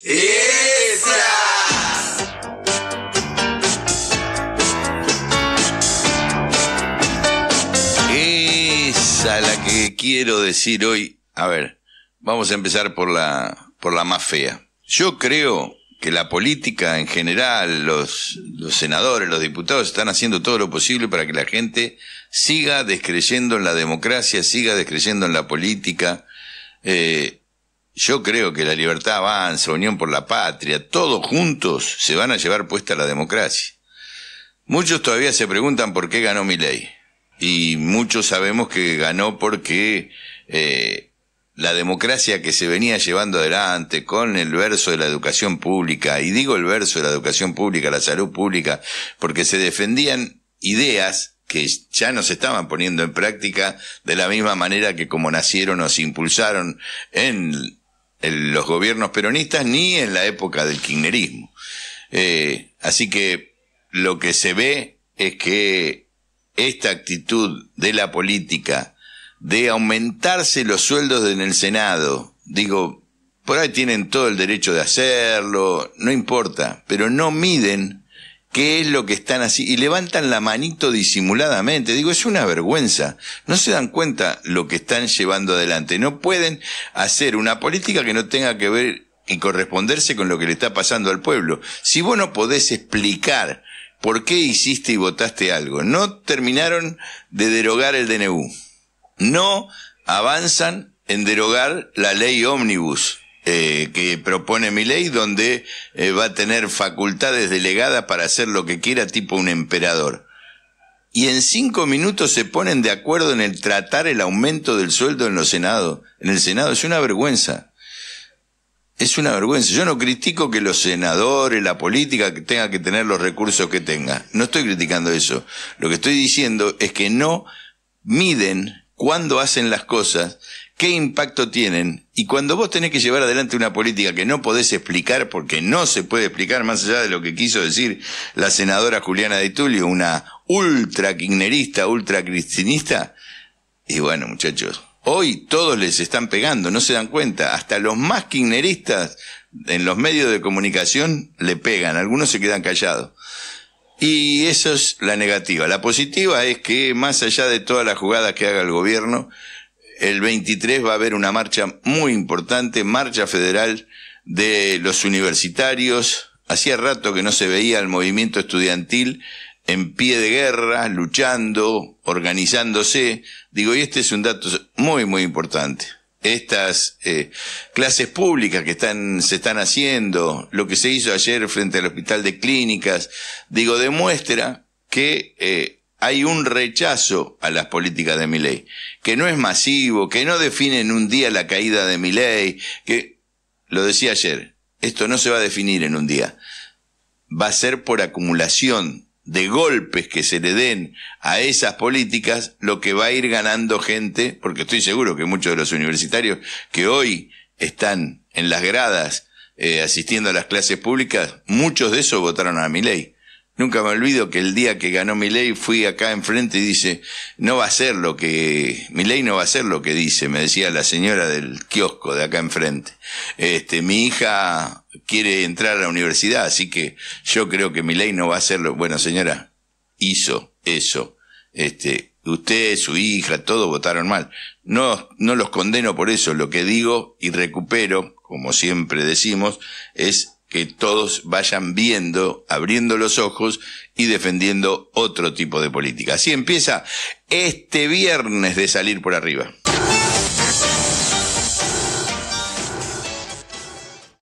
¡Esa! Esa la que quiero decir hoy. A ver, vamos a empezar por la, por la más fea. Yo creo que la política en general, los, senadores, los diputados están haciendo todo lo posible para que la gente siga descreyendo en la democracia, siga descreyendo en la política. Eh, yo creo que la libertad avanza, unión por la patria, todos juntos se van a llevar puesta la democracia. Muchos todavía se preguntan por qué ganó mi ley. Y muchos sabemos que ganó porque eh, la democracia que se venía llevando adelante con el verso de la educación pública, y digo el verso de la educación pública, la salud pública, porque se defendían ideas que ya no se estaban poniendo en práctica de la misma manera que como nacieron o se impulsaron en en los gobiernos peronistas ni en la época del kirchnerismo. Eh, así que lo que se ve es que esta actitud de la política de aumentarse los sueldos en el Senado, digo, por ahí tienen todo el derecho de hacerlo, no importa, pero no miden qué es lo que están así, y levantan la manito disimuladamente. Digo, es una vergüenza. No se dan cuenta lo que están llevando adelante. No pueden hacer una política que no tenga que ver y corresponderse con lo que le está pasando al pueblo. Si vos no podés explicar por qué hiciste y votaste algo, no terminaron de derogar el DNU. No avanzan en derogar la ley ómnibus eh, que propone mi ley, donde eh, va a tener facultades delegadas para hacer lo que quiera, tipo un emperador. Y en cinco minutos se ponen de acuerdo en el tratar el aumento del sueldo en los senados. En el Senado es una vergüenza. Es una vergüenza. Yo no critico que los senadores, la política, que tenga que tener los recursos que tenga. No estoy criticando eso. Lo que estoy diciendo es que no miden cuándo hacen las cosas qué impacto tienen. Y cuando vos tenés que llevar adelante una política que no podés explicar, porque no se puede explicar más allá de lo que quiso decir la senadora Juliana de Tulio, una ultra kirchnerista, ultra cristinista, y bueno, muchachos, hoy todos les están pegando, no se dan cuenta, hasta los más kirchneristas en los medios de comunicación le pegan, algunos se quedan callados. Y eso es la negativa. La positiva es que más allá de todas las jugadas que haga el gobierno, el 23 va a haber una marcha muy importante, marcha federal de los universitarios. Hacía rato que no se veía el movimiento estudiantil en pie de guerra, luchando, organizándose. Digo, y este es un dato muy, muy importante. Estas eh, clases públicas que están, se están haciendo, lo que se hizo ayer frente al hospital de clínicas, digo, demuestra que eh, hay un rechazo a las políticas de ley, que no es masivo, que no define en un día la caída de ley, que lo decía ayer, esto no se va a definir en un día, va a ser por acumulación de golpes que se le den a esas políticas lo que va a ir ganando gente, porque estoy seguro que muchos de los universitarios que hoy están en las gradas eh, asistiendo a las clases públicas, muchos de esos votaron a ley. Nunca me olvido que el día que ganó mi ley fui acá enfrente y dice, no va a ser lo que, mi ley no va a ser lo que dice, me decía la señora del kiosco de acá enfrente. Este, mi hija quiere entrar a la universidad, así que yo creo que mi ley no va a ser lo, bueno señora, hizo eso. Este, usted, su hija, todos votaron mal. No, no los condeno por eso, lo que digo y recupero, como siempre decimos, es que todos vayan viendo, abriendo los ojos y defendiendo otro tipo de política. Así empieza este viernes de salir por arriba.